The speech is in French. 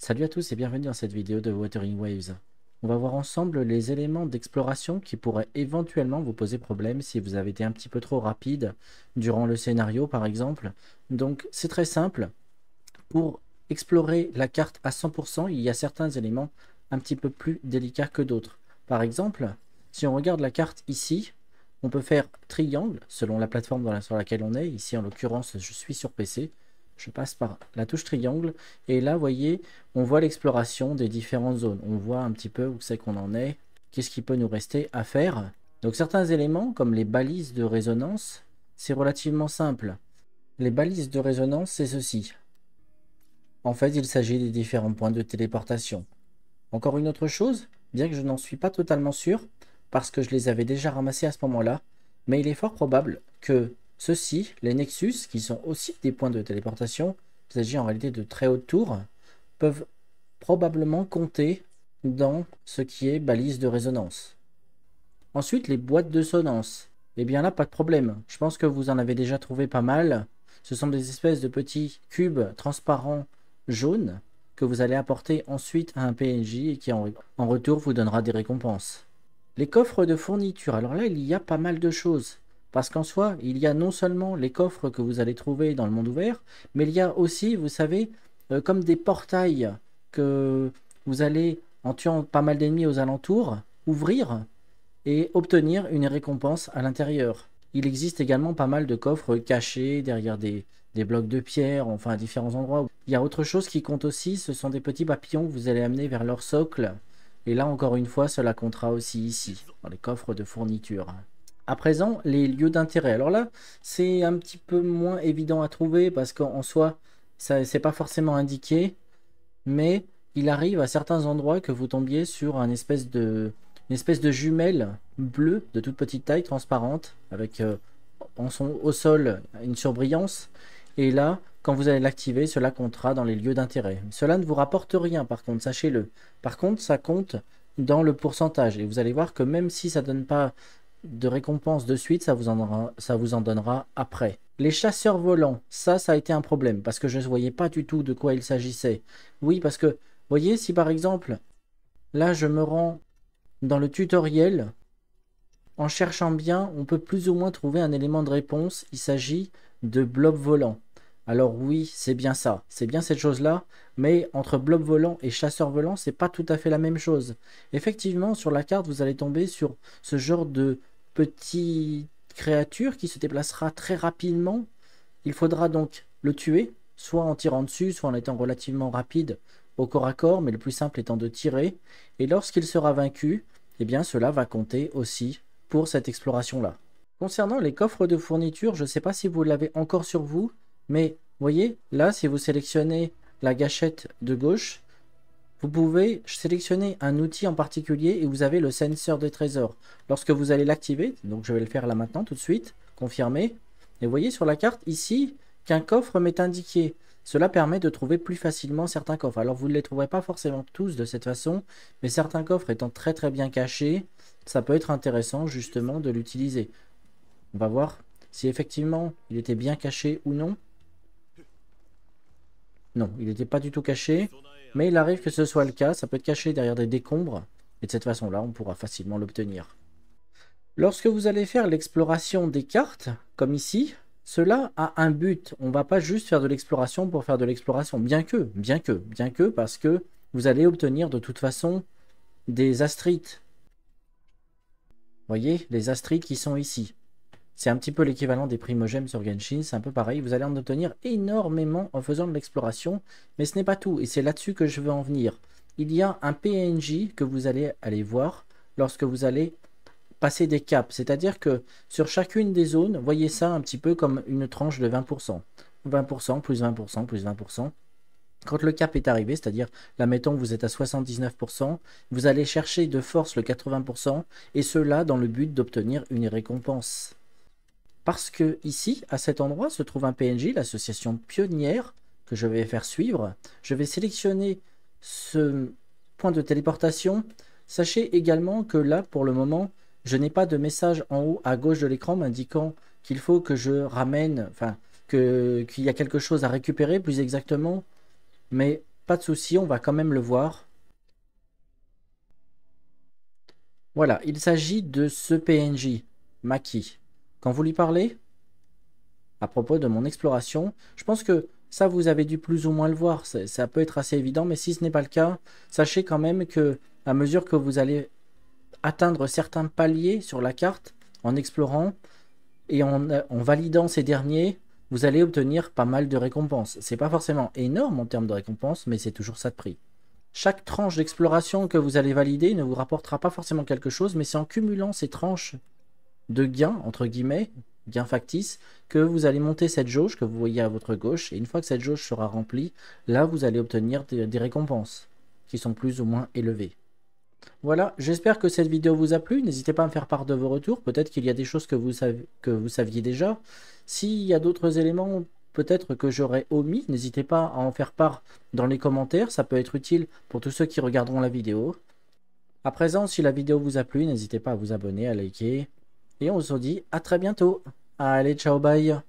Salut à tous et bienvenue dans cette vidéo de Watering Waves. On va voir ensemble les éléments d'exploration qui pourraient éventuellement vous poser problème si vous avez été un petit peu trop rapide durant le scénario par exemple. Donc c'est très simple, pour explorer la carte à 100%, il y a certains éléments un petit peu plus délicats que d'autres. Par exemple, si on regarde la carte ici, on peut faire triangle selon la plateforme sur laquelle on est. Ici en l'occurrence je suis sur PC, je passe par la touche triangle et là, vous voyez, on voit l'exploration des différentes zones. On voit un petit peu où c'est qu'on en est, qu'est-ce qui peut nous rester à faire. Donc certains éléments, comme les balises de résonance, c'est relativement simple. Les balises de résonance, c'est ceci. En fait, il s'agit des différents points de téléportation. Encore une autre chose, bien que je n'en suis pas totalement sûr, parce que je les avais déjà ramassés à ce moment-là, mais il est fort probable que ceux-ci, les Nexus, qui sont aussi des points de téléportation, il s'agit en réalité de très hautes tours, peuvent probablement compter dans ce qui est balise de résonance. Ensuite, les boîtes de sonance. Eh bien là, pas de problème. Je pense que vous en avez déjà trouvé pas mal. Ce sont des espèces de petits cubes transparents jaunes que vous allez apporter ensuite à un PNJ et qui en, retour vous donnera des récompenses. Les coffres de fourniture. Alors là, il y a pas mal de choses. Parce qu'en soi, il y a non seulement les coffres que vous allez trouver dans le monde ouvert, mais il y a aussi, vous savez, euh, comme des portails que vous allez, en tuant pas mal d'ennemis aux alentours, ouvrir et obtenir une récompense à l'intérieur. Il existe également pas mal de coffres cachés derrière des, des blocs de pierre, enfin à différents endroits. Il y a autre chose qui compte aussi, ce sont des petits papillons que vous allez amener vers leur socle. Et là encore une fois, cela comptera aussi ici, dans les coffres de fourniture. À présent, les lieux d'intérêt. Alors là, c'est un petit peu moins évident à trouver parce qu'en soi, ça c'est pas forcément indiqué, mais il arrive à certains endroits que vous tombiez sur un espèce de, une espèce de jumelle bleue de toute petite taille, transparente, avec euh, en son, au sol une surbrillance. Et là, quand vous allez l'activer, cela comptera dans les lieux d'intérêt. Cela ne vous rapporte rien, par contre, sachez-le. Par contre, ça compte dans le pourcentage. Et vous allez voir que même si ça donne pas de récompense de suite, ça vous, en ça vous en donnera après. Les chasseurs volants, ça, ça a été un problème, parce que je ne voyais pas du tout de quoi il s'agissait. Oui, parce que, voyez, si par exemple, là je me rends dans le tutoriel, en cherchant bien, on peut plus ou moins trouver un élément de réponse, il s'agit de blobs volants. Alors oui, c'est bien ça, c'est bien cette chose-là, mais entre blob volant et chasseur volant, c'est pas tout à fait la même chose. Effectivement, sur la carte, vous allez tomber sur ce genre de petite créature qui se déplacera très rapidement. Il faudra donc le tuer, soit en tirant dessus, soit en étant relativement rapide au corps à corps, mais le plus simple étant de tirer. Et lorsqu'il sera vaincu, eh bien cela va compter aussi pour cette exploration-là. Concernant les coffres de fourniture, je ne sais pas si vous l'avez encore sur vous, mais vous voyez, là, si vous sélectionnez la gâchette de gauche, vous pouvez sélectionner un outil en particulier et vous avez le senseur des trésors. Lorsque vous allez l'activer, donc je vais le faire là maintenant tout de suite, confirmer. Et vous voyez sur la carte ici qu'un coffre m'est indiqué. Cela permet de trouver plus facilement certains coffres. Alors vous ne les trouverez pas forcément tous de cette façon, mais certains coffres étant très très bien cachés, ça peut être intéressant justement de l'utiliser. On va voir si effectivement il était bien caché ou non. Non, il n'était pas du tout caché. Mais il arrive que ce soit le cas. Ça peut être caché derrière des décombres. Et de cette façon-là, on pourra facilement l'obtenir. Lorsque vous allez faire l'exploration des cartes, comme ici, cela a un but. On ne va pas juste faire de l'exploration pour faire de l'exploration. Bien que, bien que, bien que, parce que vous allez obtenir de toute façon des astrites. Voyez, les astrites qui sont ici. C'est un petit peu l'équivalent des primogèmes sur Genshin, c'est un peu pareil. Vous allez en obtenir énormément en faisant de l'exploration, mais ce n'est pas tout, et c'est là-dessus que je veux en venir. Il y a un PNJ que vous allez aller voir lorsque vous allez passer des caps, c'est-à-dire que sur chacune des zones, voyez ça un petit peu comme une tranche de 20%. 20%, plus 20%, plus 20%. Quand le cap est arrivé, c'est-à-dire, là mettons vous êtes à 79%, vous allez chercher de force le 80%, et cela dans le but d'obtenir une récompense. Parce que ici, à cet endroit, se trouve un PNJ, l'association pionnière, que je vais faire suivre. Je vais sélectionner ce point de téléportation. Sachez également que là, pour le moment, je n'ai pas de message en haut à gauche de l'écran m'indiquant qu'il faut que je ramène, enfin, qu'il y a quelque chose à récupérer plus exactement. Mais pas de souci, on va quand même le voir. Voilà, il s'agit de ce PNJ, Maki quand vous lui parlez à propos de mon exploration. Je pense que ça, vous avez dû plus ou moins le voir. Ça peut être assez évident, mais si ce n'est pas le cas, sachez quand même que à mesure que vous allez atteindre certains paliers sur la carte en explorant et en, validant ces derniers, vous allez obtenir pas mal de récompenses. C'est pas forcément énorme en termes de récompenses, mais c'est toujours ça de prix. Chaque tranche d'exploration que vous allez valider ne vous rapportera pas forcément quelque chose, mais c'est en cumulant ces tranches de gains, entre guillemets, gains factice, que vous allez monter cette jauge que vous voyez à votre gauche. Et une fois que cette jauge sera remplie, là, vous allez obtenir des, récompenses qui sont plus ou moins élevées. Voilà, j'espère que cette vidéo vous a plu. N'hésitez pas à me faire part de vos retours. Peut-être qu'il y a des choses que vous, que vous saviez déjà. S'il y a d'autres éléments peut-être que j'aurais omis, n'hésitez pas à en faire part dans les commentaires. Ça peut être utile pour tous ceux qui regarderont la vidéo. À présent, si la vidéo vous a plu, n'hésitez pas à vous abonner, à liker, et on se dit à très bientôt. Allez, ciao, bye.